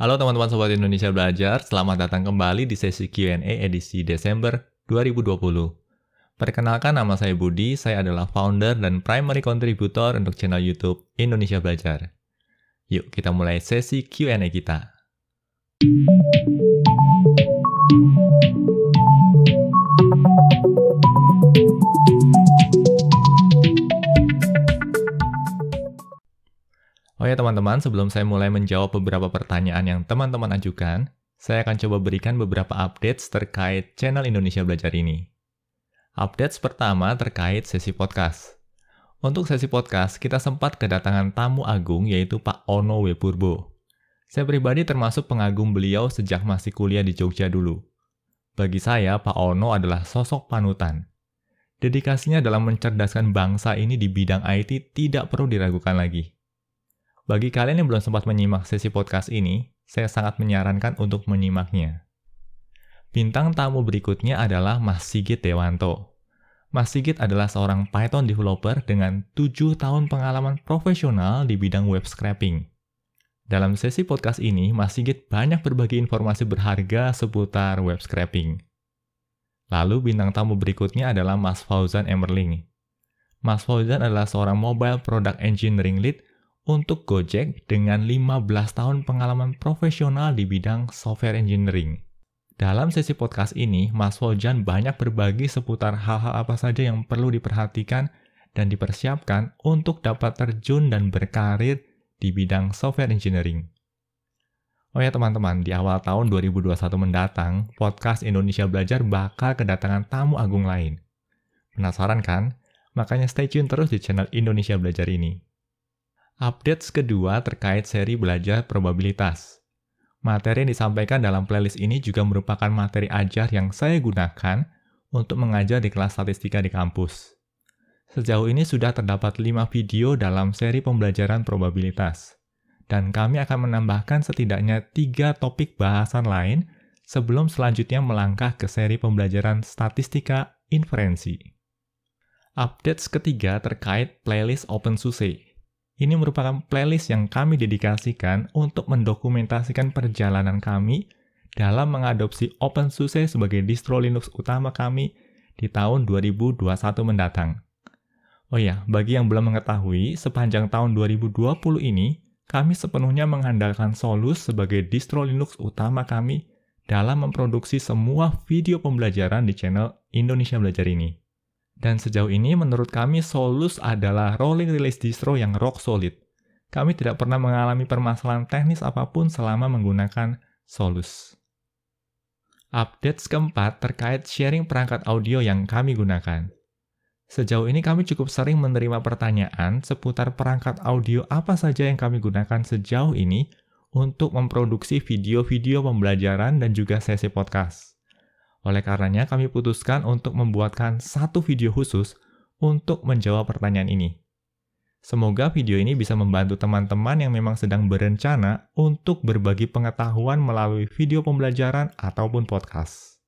Halo teman-teman Sobat Indonesia Belajar, selamat datang kembali di sesi Q&A edisi Desember 2020. Perkenalkan nama saya Budi, saya adalah founder dan primary contributor untuk channel YouTube Indonesia Belajar. Yuk kita mulai sesi Q&A kita. Oh ya teman-teman, sebelum saya mulai menjawab beberapa pertanyaan yang teman-teman ajukan, saya akan coba berikan beberapa updates terkait channel Indonesia Belajar ini. Update pertama terkait sesi podcast. Untuk sesi podcast, kita sempat kedatangan tamu agung yaitu Pak Ono Wepurbo. Saya pribadi termasuk pengagum beliau sejak masih kuliah di Jogja dulu. Bagi saya, Pak Ono adalah sosok panutan. Dedikasinya dalam mencerdaskan bangsa ini di bidang IT tidak perlu diragukan lagi. Bagi kalian yang belum sempat menyimak sesi podcast ini, saya sangat menyarankan untuk menyimaknya. Bintang tamu berikutnya adalah Mas Sigit Dewanto. Mas Sigit adalah seorang Python developer dengan 7 tahun pengalaman profesional di bidang web scraping. Dalam sesi podcast ini, Mas Sigit banyak berbagi informasi berharga seputar web scraping. Lalu bintang tamu berikutnya adalah Mas Fauzan Emerling. Mas Fauzan adalah seorang mobile product engineering lead untuk Gojek dengan 15 tahun pengalaman profesional di bidang software engineering. Dalam sesi podcast ini, Mas Wojan banyak berbagi seputar hal-hal apa saja yang perlu diperhatikan dan dipersiapkan untuk dapat terjun dan berkarir di bidang software engineering. Oh ya teman-teman, di awal tahun 2021 mendatang, podcast Indonesia Belajar bakal kedatangan tamu agung lain. Penasaran kan? Makanya stay tune terus di channel Indonesia Belajar ini update kedua terkait seri belajar probabilitas. Materi yang disampaikan dalam playlist ini juga merupakan materi ajar yang saya gunakan untuk mengajar di kelas statistika di kampus. Sejauh ini sudah terdapat 5 video dalam seri pembelajaran probabilitas, dan kami akan menambahkan setidaknya tiga topik bahasan lain sebelum selanjutnya melangkah ke seri pembelajaran statistika inferensi. Update ketiga terkait playlist OpenSUSE ini merupakan playlist yang kami dedikasikan untuk mendokumentasikan perjalanan kami dalam mengadopsi OpenSUSE sebagai distro Linux utama kami di tahun 2021 mendatang. Oh ya, bagi yang belum mengetahui, sepanjang tahun 2020 ini, kami sepenuhnya mengandalkan Solus sebagai distro Linux utama kami dalam memproduksi semua video pembelajaran di channel Indonesia Belajar ini. Dan sejauh ini menurut kami Solus adalah rolling release distro yang rock solid. Kami tidak pernah mengalami permasalahan teknis apapun selama menggunakan Solus. Update keempat terkait sharing perangkat audio yang kami gunakan. Sejauh ini kami cukup sering menerima pertanyaan seputar perangkat audio apa saja yang kami gunakan sejauh ini untuk memproduksi video-video pembelajaran dan juga sesi podcast. Oleh karenanya, kami putuskan untuk membuatkan satu video khusus untuk menjawab pertanyaan ini. Semoga video ini bisa membantu teman-teman yang memang sedang berencana untuk berbagi pengetahuan melalui video pembelajaran ataupun podcast.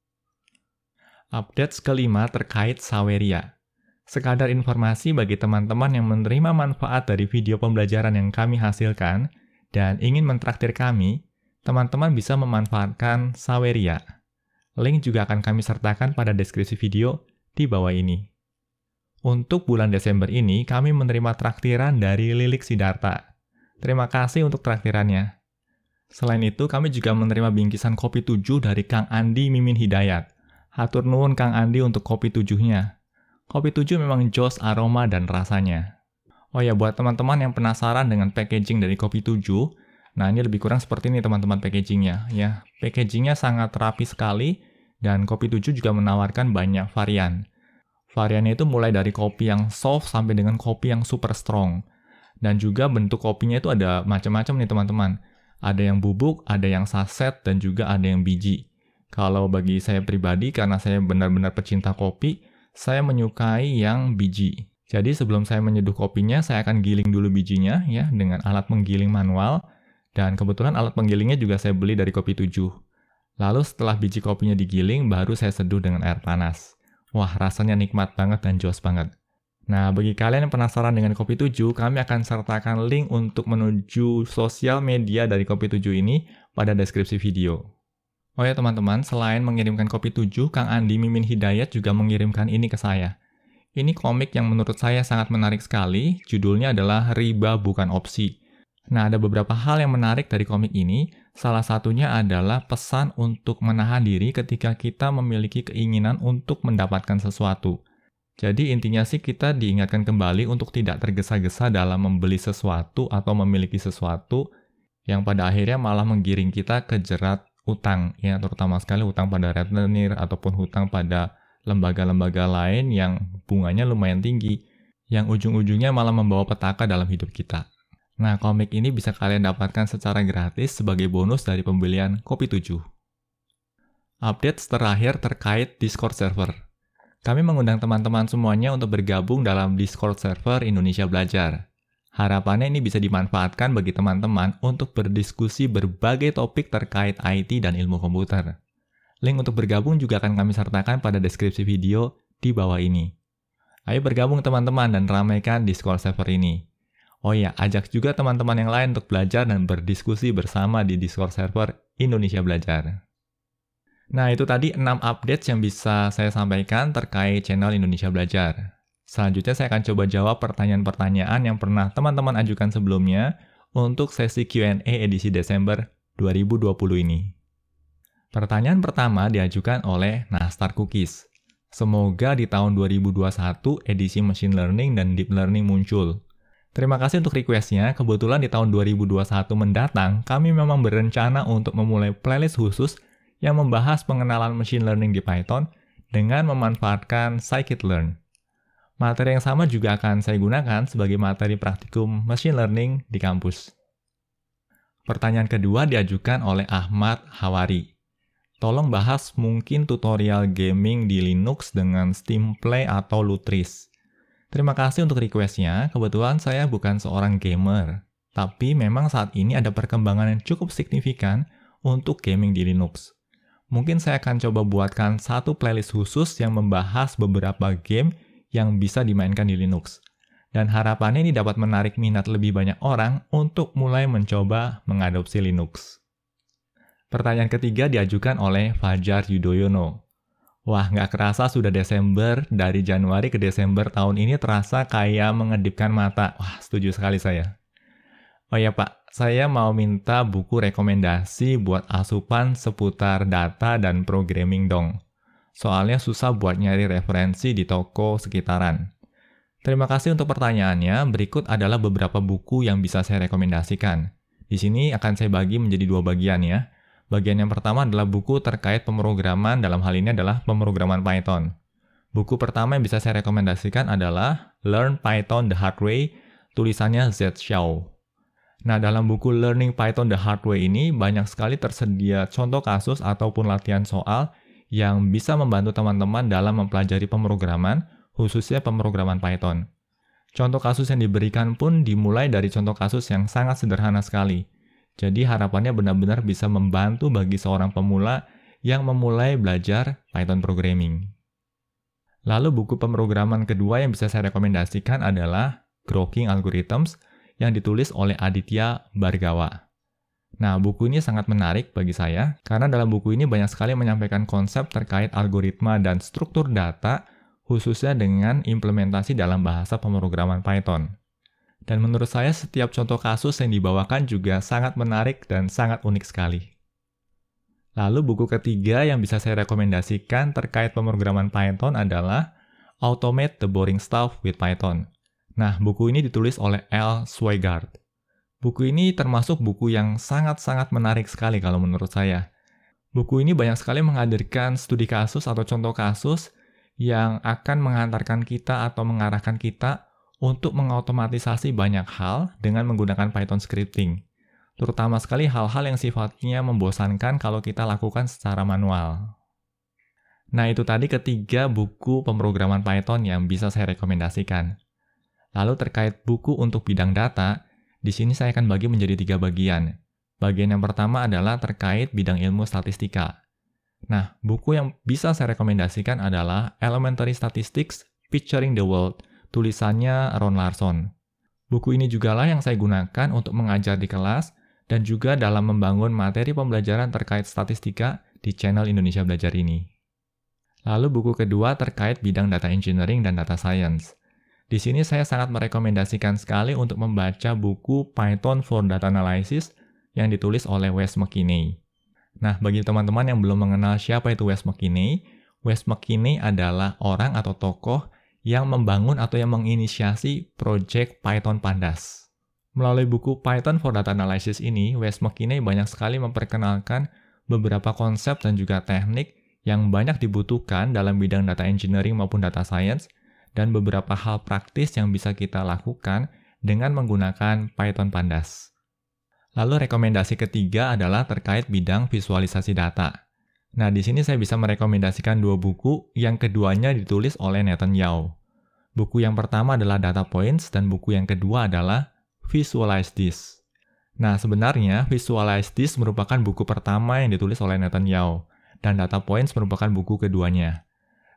Update kelima terkait Saweria. Sekadar informasi bagi teman-teman yang menerima manfaat dari video pembelajaran yang kami hasilkan dan ingin mentraktir kami, teman-teman bisa memanfaatkan Saweria. Link juga akan kami sertakan pada deskripsi video di bawah ini. Untuk bulan Desember ini, kami menerima traktiran dari Lilik Sidarta. Terima kasih untuk traktirannya. Selain itu, kami juga menerima bingkisan kopi 7 dari Kang Andi Mimin Hidayat. Hatur nuwun Kang Andi untuk kopi 7-nya. Kopi 7 memang jos aroma dan rasanya. Oh ya, buat teman-teman yang penasaran dengan packaging dari kopi 7, Nah ini lebih kurang seperti ini teman-teman packagingnya ya. Packagingnya sangat rapi sekali dan kopi 7 juga menawarkan banyak varian. Variannya itu mulai dari kopi yang soft sampai dengan kopi yang super strong. Dan juga bentuk kopinya itu ada macam-macam nih teman-teman. Ada yang bubuk, ada yang saset, dan juga ada yang biji. Kalau bagi saya pribadi, karena saya benar-benar pecinta kopi, saya menyukai yang biji. Jadi sebelum saya menyeduh kopinya, saya akan giling dulu bijinya ya dengan alat menggiling manual dan kebetulan alat penggilingnya juga saya beli dari Kopi 7. Lalu setelah biji kopinya digiling, baru saya seduh dengan air panas. Wah, rasanya nikmat banget dan joss banget. Nah, bagi kalian yang penasaran dengan Kopi 7, kami akan sertakan link untuk menuju sosial media dari Kopi 7 ini pada deskripsi video. Oh ya teman-teman, selain mengirimkan kopi 7, Kang Andi Mimin Hidayat juga mengirimkan ini ke saya. Ini komik yang menurut saya sangat menarik sekali, judulnya adalah Riba Bukan Opsi. Nah, ada beberapa hal yang menarik dari komik ini. Salah satunya adalah pesan untuk menahan diri ketika kita memiliki keinginan untuk mendapatkan sesuatu. Jadi intinya sih kita diingatkan kembali untuk tidak tergesa-gesa dalam membeli sesuatu atau memiliki sesuatu yang pada akhirnya malah menggiring kita ke jerat utang ya terutama sekali utang pada rentenir ataupun hutang pada lembaga-lembaga lain yang bunganya lumayan tinggi yang ujung-ujungnya malah membawa petaka dalam hidup kita. Nah, komik ini bisa kalian dapatkan secara gratis sebagai bonus dari pembelian kopi 7. Update terakhir terkait Discord server. Kami mengundang teman-teman semuanya untuk bergabung dalam Discord server Indonesia Belajar. Harapannya ini bisa dimanfaatkan bagi teman-teman untuk berdiskusi berbagai topik terkait IT dan ilmu komputer. Link untuk bergabung juga akan kami sertakan pada deskripsi video di bawah ini. Ayo bergabung teman-teman dan ramaikan Discord server ini. Oh iya, ajak juga teman-teman yang lain untuk belajar dan berdiskusi bersama di Discord server Indonesia Belajar. Nah, itu tadi 6 update yang bisa saya sampaikan terkait channel Indonesia Belajar. Selanjutnya saya akan coba jawab pertanyaan-pertanyaan yang pernah teman-teman ajukan sebelumnya untuk sesi Q&A edisi Desember 2020 ini. Pertanyaan pertama diajukan oleh Nastar Cookies. Semoga di tahun 2021 edisi Machine Learning dan Deep Learning muncul, Terima kasih untuk requestnya. Kebetulan di tahun 2021 mendatang, kami memang berencana untuk memulai playlist khusus yang membahas pengenalan machine learning di Python dengan memanfaatkan scikit-learn. Materi yang sama juga akan saya gunakan sebagai materi praktikum machine learning di kampus. Pertanyaan kedua diajukan oleh Ahmad Hawari. Tolong bahas mungkin tutorial gaming di Linux dengan Steam Play atau Lutris. Terima kasih untuk requestnya, kebetulan saya bukan seorang gamer. Tapi memang saat ini ada perkembangan yang cukup signifikan untuk gaming di Linux. Mungkin saya akan coba buatkan satu playlist khusus yang membahas beberapa game yang bisa dimainkan di Linux. Dan harapannya ini dapat menarik minat lebih banyak orang untuk mulai mencoba mengadopsi Linux. Pertanyaan ketiga diajukan oleh Fajar Yudhoyono. Wah, nggak kerasa sudah Desember, dari Januari ke Desember tahun ini terasa kayak mengedipkan mata. Wah, setuju sekali saya. Oh ya Pak, saya mau minta buku rekomendasi buat asupan seputar data dan programming dong. Soalnya susah buat nyari referensi di toko sekitaran. Terima kasih untuk pertanyaannya, berikut adalah beberapa buku yang bisa saya rekomendasikan. Di sini akan saya bagi menjadi dua bagian ya. Bagian yang pertama adalah buku terkait pemrograman, dalam hal ini adalah pemrograman Python. Buku pertama yang bisa saya rekomendasikan adalah Learn Python the Hard Way, tulisannya Z Xiao. Nah, dalam buku Learning Python the Hard Way ini, banyak sekali tersedia contoh kasus ataupun latihan soal yang bisa membantu teman-teman dalam mempelajari pemrograman, khususnya pemrograman Python. Contoh kasus yang diberikan pun dimulai dari contoh kasus yang sangat sederhana sekali – jadi harapannya benar-benar bisa membantu bagi seorang pemula yang memulai belajar Python programming. Lalu buku pemrograman kedua yang bisa saya rekomendasikan adalah Groking Algorithms yang ditulis oleh Aditya Bargawa. Nah, buku ini sangat menarik bagi saya karena dalam buku ini banyak sekali menyampaikan konsep terkait algoritma dan struktur data khususnya dengan implementasi dalam bahasa pemrograman Python. Dan menurut saya setiap contoh kasus yang dibawakan juga sangat menarik dan sangat unik sekali. Lalu buku ketiga yang bisa saya rekomendasikan terkait pemrograman Python adalah Automate the Boring Stuff with Python. Nah, buku ini ditulis oleh L. Swigart. Buku ini termasuk buku yang sangat-sangat menarik sekali kalau menurut saya. Buku ini banyak sekali menghadirkan studi kasus atau contoh kasus yang akan mengantarkan kita atau mengarahkan kita untuk mengotomatisasi banyak hal dengan menggunakan Python scripting, terutama sekali hal-hal yang sifatnya membosankan kalau kita lakukan secara manual. Nah, itu tadi ketiga buku pemrograman Python yang bisa saya rekomendasikan. Lalu terkait buku untuk bidang data, di sini saya akan bagi menjadi tiga bagian. Bagian yang pertama adalah terkait bidang ilmu statistika. Nah, buku yang bisa saya rekomendasikan adalah Elementary Statistics Picturing the World – Tulisannya Ron Larson. Buku ini juga lah yang saya gunakan untuk mengajar di kelas dan juga dalam membangun materi pembelajaran terkait statistika di channel Indonesia Belajar ini. Lalu buku kedua terkait bidang data engineering dan data science. Di sini saya sangat merekomendasikan sekali untuk membaca buku Python for Data Analysis yang ditulis oleh Wes McKinney. Nah, bagi teman-teman yang belum mengenal siapa itu Wes McKinney, Wes McKinney adalah orang atau tokoh yang membangun atau yang menginisiasi proyek Python Pandas. Melalui buku Python for Data Analysis ini, Wes McKinney banyak sekali memperkenalkan beberapa konsep dan juga teknik yang banyak dibutuhkan dalam bidang data engineering maupun data science, dan beberapa hal praktis yang bisa kita lakukan dengan menggunakan Python Pandas. Lalu rekomendasi ketiga adalah terkait bidang visualisasi data. Nah, di sini saya bisa merekomendasikan dua buku yang keduanya ditulis oleh Nathan Yao. Buku yang pertama adalah Data Points dan buku yang kedua adalah Visualize This. Nah, sebenarnya Visualize This merupakan buku pertama yang ditulis oleh Nathan Yao dan Data Points merupakan buku keduanya.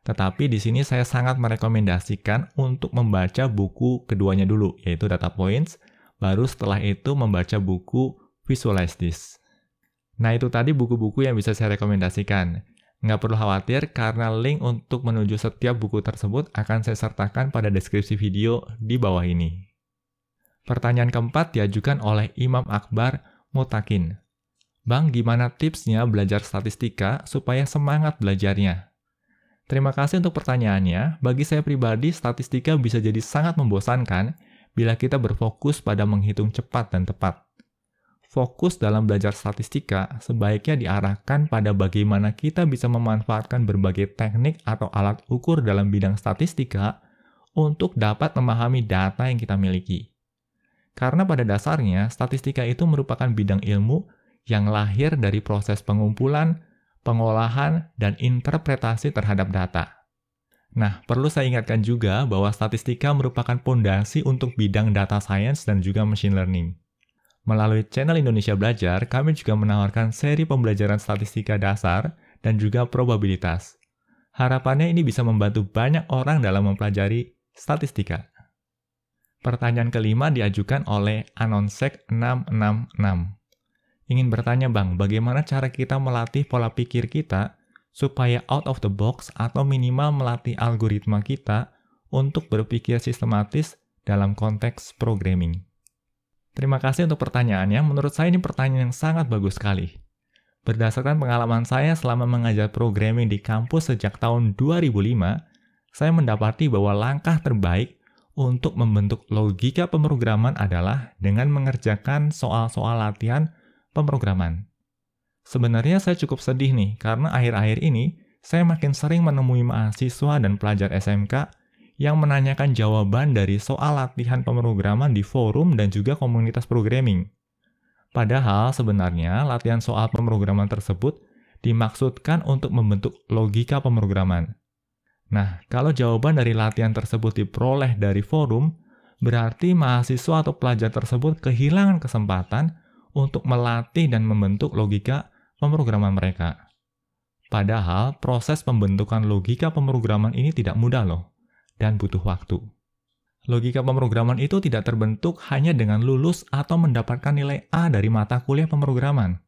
Tetapi di sini saya sangat merekomendasikan untuk membaca buku keduanya dulu, yaitu Data Points, baru setelah itu membaca buku Visualize This. Nah itu tadi buku-buku yang bisa saya rekomendasikan. Nggak perlu khawatir karena link untuk menuju setiap buku tersebut akan saya sertakan pada deskripsi video di bawah ini. Pertanyaan keempat diajukan oleh Imam Akbar Mutakin. Bang, gimana tipsnya belajar statistika supaya semangat belajarnya? Terima kasih untuk pertanyaannya. Bagi saya pribadi, statistika bisa jadi sangat membosankan bila kita berfokus pada menghitung cepat dan tepat fokus dalam belajar statistika sebaiknya diarahkan pada bagaimana kita bisa memanfaatkan berbagai teknik atau alat ukur dalam bidang statistika untuk dapat memahami data yang kita miliki. Karena pada dasarnya, statistika itu merupakan bidang ilmu yang lahir dari proses pengumpulan, pengolahan, dan interpretasi terhadap data. Nah, perlu saya ingatkan juga bahwa statistika merupakan pondasi untuk bidang data science dan juga machine learning. Melalui channel Indonesia Belajar, kami juga menawarkan seri pembelajaran statistika dasar dan juga probabilitas. Harapannya ini bisa membantu banyak orang dalam mempelajari statistika. Pertanyaan kelima diajukan oleh Anonsek 666. Ingin bertanya Bang, bagaimana cara kita melatih pola pikir kita supaya out of the box atau minimal melatih algoritma kita untuk berpikir sistematis dalam konteks programming? Terima kasih untuk pertanyaannya. Menurut saya ini pertanyaan yang sangat bagus sekali. Berdasarkan pengalaman saya selama mengajar programming di kampus sejak tahun 2005, saya mendapati bahwa langkah terbaik untuk membentuk logika pemrograman adalah dengan mengerjakan soal-soal latihan pemrograman. Sebenarnya saya cukup sedih nih, karena akhir-akhir ini saya makin sering menemui mahasiswa dan pelajar SMK yang menanyakan jawaban dari soal latihan pemrograman di forum dan juga komunitas programming. Padahal sebenarnya latihan soal pemrograman tersebut dimaksudkan untuk membentuk logika pemrograman. Nah, kalau jawaban dari latihan tersebut diperoleh dari forum, berarti mahasiswa atau pelajar tersebut kehilangan kesempatan untuk melatih dan membentuk logika pemrograman mereka. Padahal proses pembentukan logika pemrograman ini tidak mudah loh dan butuh waktu. Logika pemrograman itu tidak terbentuk hanya dengan lulus atau mendapatkan nilai A dari mata kuliah pemrograman.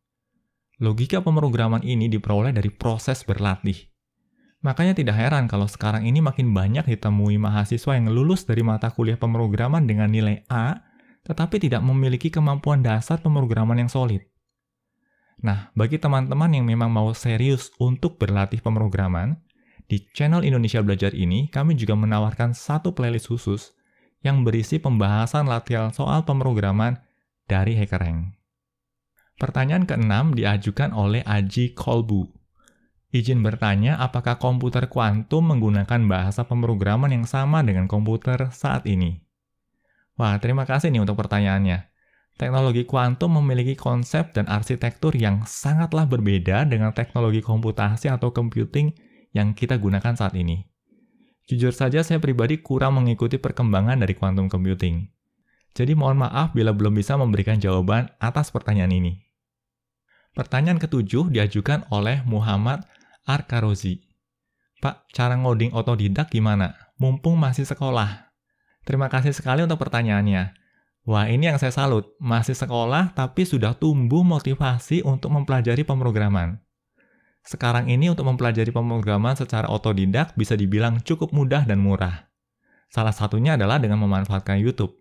Logika pemrograman ini diperoleh dari proses berlatih. Makanya tidak heran kalau sekarang ini makin banyak ditemui mahasiswa yang lulus dari mata kuliah pemrograman dengan nilai A, tetapi tidak memiliki kemampuan dasar pemrograman yang solid. Nah, bagi teman-teman yang memang mau serius untuk berlatih pemrograman, di channel Indonesia Belajar ini, kami juga menawarkan satu playlist khusus yang berisi pembahasan latihan soal pemrograman dari HackerRank. Pertanyaan keenam diajukan oleh Aji Kolbu. Izin bertanya apakah komputer kuantum menggunakan bahasa pemrograman yang sama dengan komputer saat ini? Wah, terima kasih nih untuk pertanyaannya. Teknologi kuantum memiliki konsep dan arsitektur yang sangatlah berbeda dengan teknologi komputasi atau computing yang kita gunakan saat ini. Jujur saja saya pribadi kurang mengikuti perkembangan dari quantum computing. Jadi mohon maaf bila belum bisa memberikan jawaban atas pertanyaan ini. Pertanyaan ketujuh diajukan oleh Muhammad Arkarozi. Pak, cara ngoding otodidak gimana? Mumpung masih sekolah. Terima kasih sekali untuk pertanyaannya. Wah, ini yang saya salut. Masih sekolah tapi sudah tumbuh motivasi untuk mempelajari pemrograman. Sekarang ini untuk mempelajari pemrograman secara otodidak bisa dibilang cukup mudah dan murah. Salah satunya adalah dengan memanfaatkan YouTube.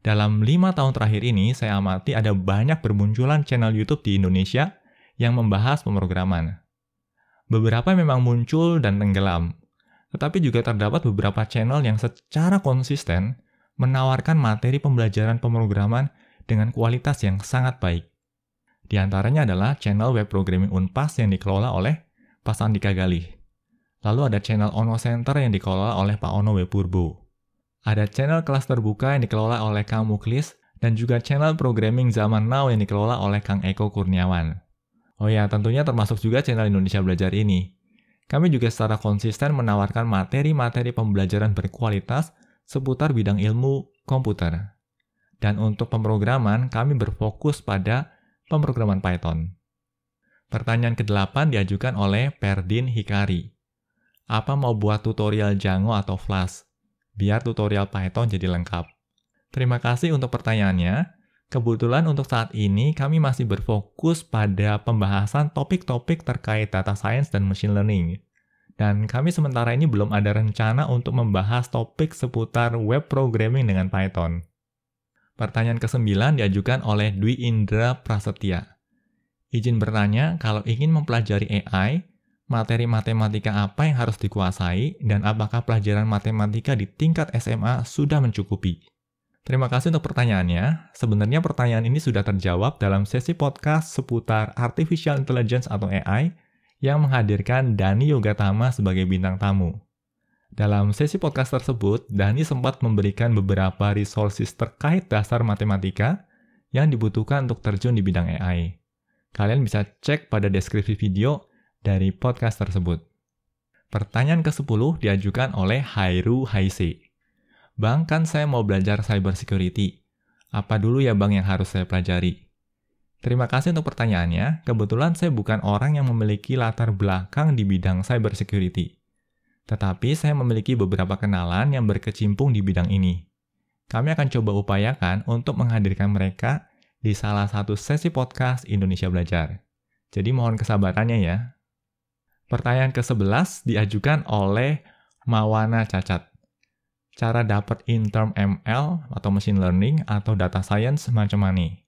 Dalam 5 tahun terakhir ini, saya amati ada banyak bermunculan channel YouTube di Indonesia yang membahas pemrograman. Beberapa memang muncul dan tenggelam, tetapi juga terdapat beberapa channel yang secara konsisten menawarkan materi pembelajaran pemrograman dengan kualitas yang sangat baik. Di antaranya adalah channel web programming Unpas yang dikelola oleh Pak Andika Galih. Lalu ada channel Ono Center yang dikelola oleh Pak Ono Wepurbo. Ada channel kelas terbuka yang dikelola oleh Kang Muklis dan juga channel programming zaman now yang dikelola oleh Kang Eko Kurniawan. Oh ya, tentunya termasuk juga channel Indonesia Belajar ini. Kami juga secara konsisten menawarkan materi-materi pembelajaran berkualitas seputar bidang ilmu komputer. Dan untuk pemrograman, kami berfokus pada pemrograman Python. Pertanyaan ke-8 diajukan oleh Perdin Hikari. Apa mau buat tutorial Django atau Flask? Biar tutorial Python jadi lengkap. Terima kasih untuk pertanyaannya. Kebetulan untuk saat ini kami masih berfokus pada pembahasan topik-topik terkait data science dan machine learning. Dan kami sementara ini belum ada rencana untuk membahas topik seputar web programming dengan Python. Pertanyaan ke-9 diajukan oleh Dwi Indra Prasetya. Izin bertanya, kalau ingin mempelajari AI, materi matematika apa yang harus dikuasai dan apakah pelajaran matematika di tingkat SMA sudah mencukupi? Terima kasih untuk pertanyaannya. Sebenarnya pertanyaan ini sudah terjawab dalam sesi podcast seputar Artificial Intelligence atau AI yang menghadirkan Dani Yogatama sebagai bintang tamu. Dalam sesi podcast tersebut, Dani sempat memberikan beberapa resources terkait dasar matematika yang dibutuhkan untuk terjun di bidang AI. Kalian bisa cek pada deskripsi video dari podcast tersebut. Pertanyaan ke-10 diajukan oleh Hairu Haise. Bang, kan saya mau belajar cyber security. Apa dulu ya bang yang harus saya pelajari? Terima kasih untuk pertanyaannya. Kebetulan saya bukan orang yang memiliki latar belakang di bidang cyber security tetapi saya memiliki beberapa kenalan yang berkecimpung di bidang ini. Kami akan coba upayakan untuk menghadirkan mereka di salah satu sesi podcast Indonesia Belajar. Jadi mohon kesabarannya ya. Pertanyaan ke-11 diajukan oleh Mawana Cacat. Cara dapat intern ML atau machine learning atau data science semacam ini.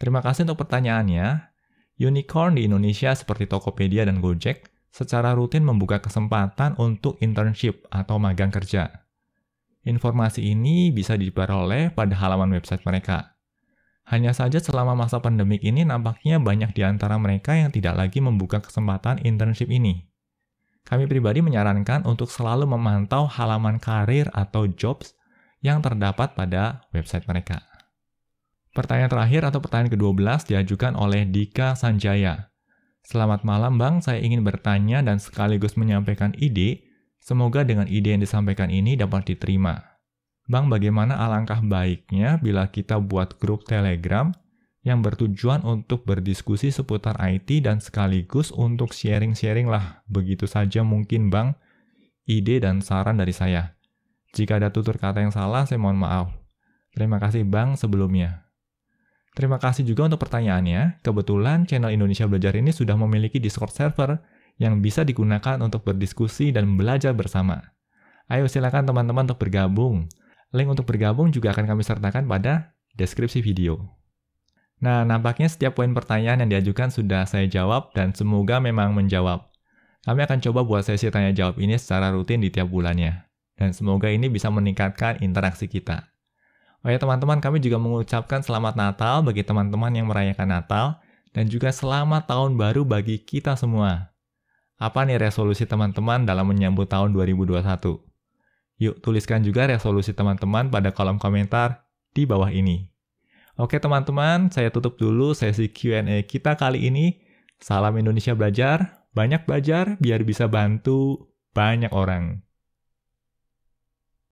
Terima kasih untuk pertanyaannya. Unicorn di Indonesia seperti Tokopedia dan Gojek secara rutin membuka kesempatan untuk internship atau magang kerja. Informasi ini bisa diperoleh pada halaman website mereka. Hanya saja selama masa pandemik ini nampaknya banyak di antara mereka yang tidak lagi membuka kesempatan internship ini. Kami pribadi menyarankan untuk selalu memantau halaman karir atau jobs yang terdapat pada website mereka. Pertanyaan terakhir atau pertanyaan ke-12 diajukan oleh Dika Sanjaya. Selamat malam Bang, saya ingin bertanya dan sekaligus menyampaikan ide. Semoga dengan ide yang disampaikan ini dapat diterima. Bang, bagaimana alangkah baiknya bila kita buat grup Telegram yang bertujuan untuk berdiskusi seputar IT dan sekaligus untuk sharing-sharing lah. Begitu saja mungkin Bang, ide dan saran dari saya. Jika ada tutur kata yang salah, saya mohon maaf. Terima kasih Bang sebelumnya. Terima kasih juga untuk pertanyaannya. Kebetulan channel Indonesia Belajar ini sudah memiliki Discord server yang bisa digunakan untuk berdiskusi dan belajar bersama. Ayo silakan teman-teman untuk bergabung. Link untuk bergabung juga akan kami sertakan pada deskripsi video. Nah, nampaknya setiap poin pertanyaan yang diajukan sudah saya jawab dan semoga memang menjawab. Kami akan coba buat sesi tanya jawab ini secara rutin di tiap bulannya. Dan semoga ini bisa meningkatkan interaksi kita. Oh ya, teman-teman, kami juga mengucapkan selamat Natal bagi teman-teman yang merayakan Natal dan juga selamat tahun baru bagi kita semua. Apa nih resolusi teman-teman dalam menyambut tahun 2021? Yuk tuliskan juga resolusi teman-teman pada kolom komentar di bawah ini. Oke teman-teman, saya tutup dulu sesi Q&A kita kali ini. Salam Indonesia Belajar, banyak belajar biar bisa bantu banyak orang.